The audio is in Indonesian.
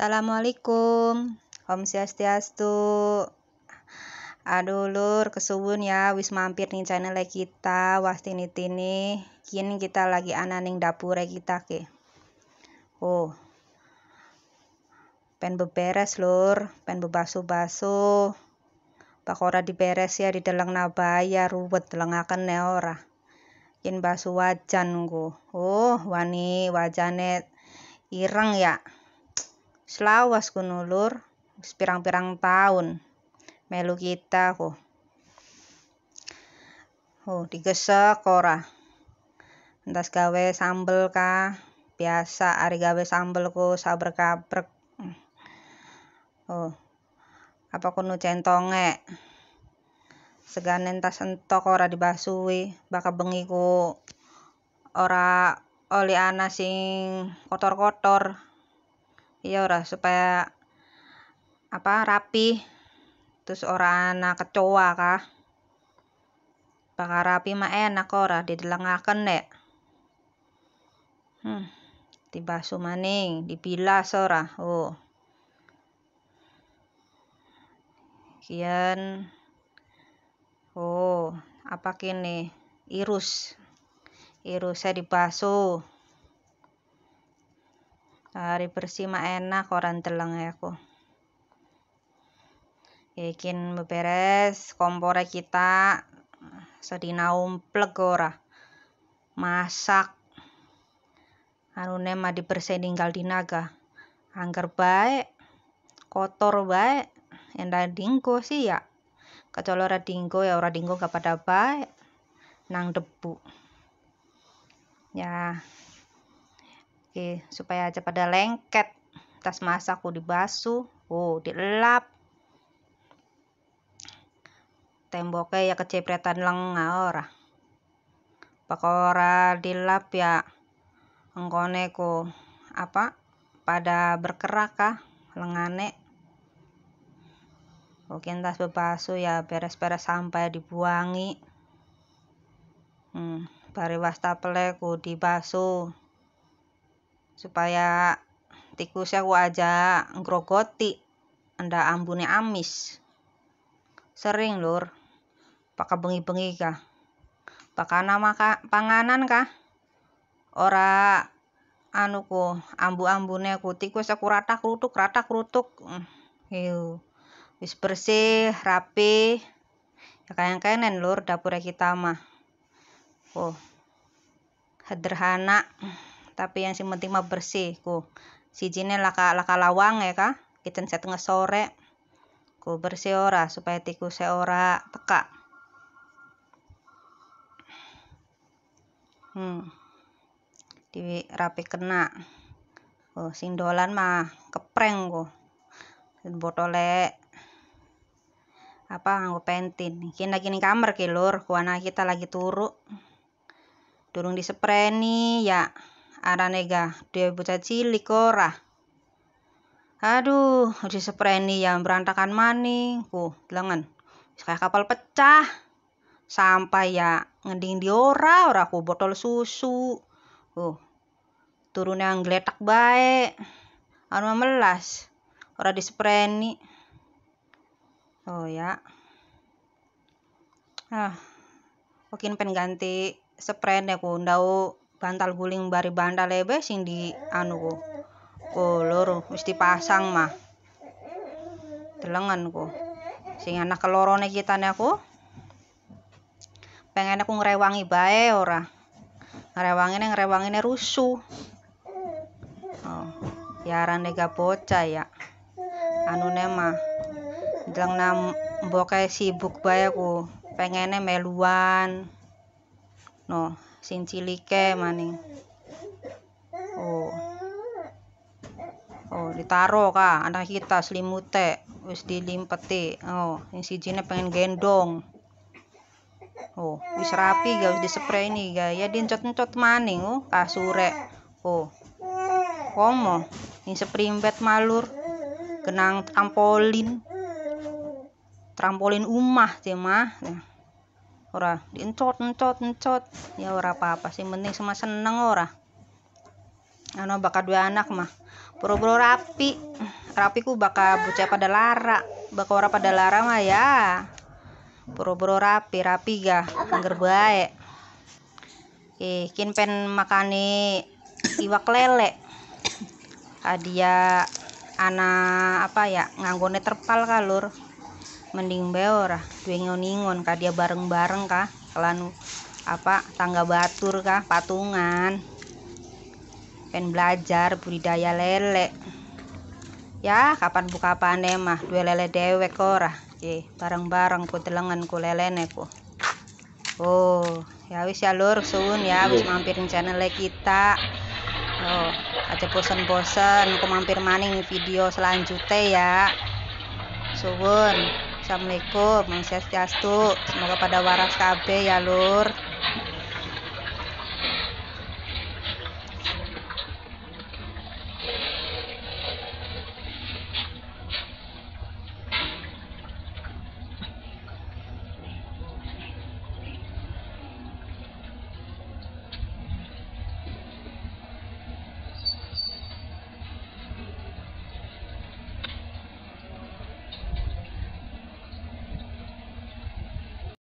Assalamualaikum. Om Swastiastu. Aduh lur kesubun ya wis mampir nih channel e kita wastini tini kini kita lagi ananing dapur kita ke. Oh. Pen beberes lur, pen bebasu-basu. Pak ora diberes ya di deleng nabaya ruwet delengaken ne ya, ora. Yen basu wajan go. Oh, wani wajane irang ya. Selawas kunulur pirang-pirang tahun melu kita ho. Ho digesek ora. Entas gawe sambel ka. Biasa ari gawe sambel ku sabar abrek Oh. Apa kuno centonge? Segane entas entok ora dibasui, bakal bengi ku ora oli ana sing kotor-kotor. Iya ora supaya apa rapi terus orang anak kecoa kah bakal rapi mah enak ora didelengaken nek hmm tiba sumaning, dibilas ora oh kian oh apa kini irus irus saya dibasu Hari bersih mah enak koran ya aku. Yakin beberes kompornya kita sedina umplek ora. Masak anune mah dibersih di naga angker baik, kotor baik, yang dingko sih ya. Kecuali orang dingko ya ora dingko gak pada baik nang debu. Ya, Oke supaya aja pada lengket tas masakku dibasuh oh uh, dielap, temboknya ya kecepretan lengah ora pakora dilap ya engkone ku apa pada berkerak kah lengane mungkin tas bebasuh ya beres-beres sampai dibuangi hmm, bari wastafelnya ku dibasuh supaya tikusnya aku aja ngrogoti anda ambune amis sering lur pakai bengi-bengi kah nama kah panganan kah ora anu ku ambu-ambune ku tikus aku rata kerutuk, rata kerutuk, hiu hmm, wis bersih rapi ya kayak kenen lur dapurnya kita mah oh sederhana tapi yang si penting mah bersih ku sijine laka laka lawang ya kak kita setengah sore ku bersih ora supaya tiku ora teka. hmm di rapi kena ku sing dolan mah kepreng ku botole apa nganggo pentin kini lagi nih kamar kilur kuana kita lagi turu durung disepreni ya aranega dia bocah cilik ora. Aduh, di disepreni yang berantakan maning, ku lengan. Kayak kapal pecah. Sampai ya ngeding di ora ora ku botol susu. Uh. Turunnya yang geletak baik. Anu melas. Ora di disepreni. Oh ya. Ah. Mungkin pengen ganti spren ya ku ndau bantal guling bari bantal lebe sing di anu ku ku loro mesti pasang mah telengan ku sing anak kelorone kita kitane aku pengen aku ngrewangi bae ora ngerewangi ngrewangine rusu, oh ya rane nega bocah ya anu nema jelang nam mboke sibuk bae aku pengene meluan no sing cilike maning oh oh ditaro ka anak kita selimute wis dilimpeti oh yang jine pengen gendong oh wis rapi ga wis disepray ini ga ya diencot-encot maning oh kasure oh komo ini seprimbet malur kenang trampolin trampolin umah cemah mah ora diencot encot encot ya ora apa-apa sih penting semasa seneng ora anu bakal dua anak mah boro-boro rapi rapi ku bakal bocah pada lara bakal ora pada lara mah ya boro-boro rapi rapi ga angger baik eh kin pen nih, iwak lele hadiah anak apa ya nganggone terpal kalur mending beor dua ngon ingon kah dia bareng-bareng kah kelanu apa tangga batur kah patungan pengen belajar budidaya lele ya kapan buka panen mah dua lele dewek ora ye bareng-bareng ku telengan ku lele neku oh ya wis ya lur suun ya wis iya. mampirin channel kita oh aja bosen-bosen ku mampir maning video selanjutnya ya suun Assalamualaikum, Mang Semoga pada waras KB ya, Lur.